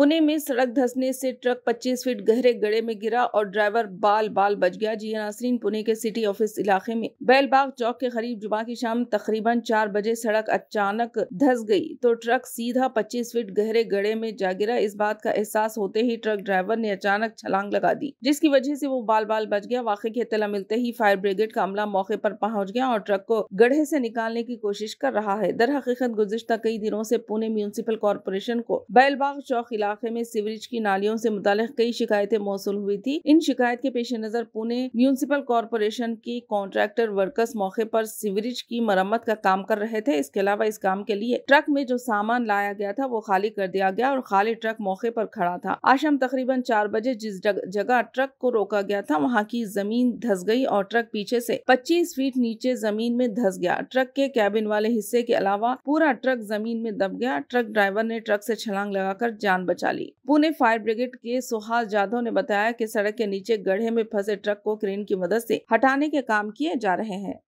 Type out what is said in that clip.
पुणे में सड़क धंसने से ट्रक 25 फीट गहरे गड़े में गिरा और ड्राइवर बाल बाल बच गया जी नासरीन पुणे के सिटी ऑफिस इलाके में बैलबाग चौक के करीब जुमा की शाम तकरीबन चार बजे सड़क अचानक धस गई तो ट्रक सीधा 25 फीट गहरे गड़े में जा गिरा इस बात का एहसास होते ही ट्रक ड्राइवर ने अचानक छलांग लगा दी जिसकी वजह से वो बाल बाल बच गया वाकई की इतला मिलते ही फायर ब्रिगेड का अमला मौके पर पहुंच गया और ट्रक को गढ़े से निकालने की कोशिश कर रहा है दर हकीकत गुजशत कई दिनों से पुणे म्यूनसिपल कॉरपोरेशन को बैलबाग चौक इलाके इलाके में सीवरेज की नालियों से मुतल कई शिकायतें मौसू हुई थी इन शिकायत के पेश नज़र पुणे म्यूनसिपल कॉरपोरेशन की कॉन्ट्रैक्टर वर्कर्स मौके पर सीवरेज की मरम्मत का काम कर रहे थे इसके अलावा इस काम के लिए ट्रक में जो सामान लाया गया था वो खाली कर दिया गया और खाली ट्रक मौके पर खड़ा था आज शाम तकरीबन चार बजे जिस जगह ट्रक को रोका गया था वहाँ की जमीन धस गई और ट्रक पीछे से 25 फीट नीचे जमीन में धस गया ट्रक के कैबिन वाले हिस्से के अलावा पूरा ट्रक जमीन में दब गया ट्रक ड्राइवर ने ट्रक से छलांग लगाकर जान बचा बचा ली पुणे फायर ब्रिगेड के सुहास जाधव ने बताया कि सड़क के नीचे गड्ढे में फंसे ट्रक को क्रेन की मदद से हटाने के काम किए जा रहे हैं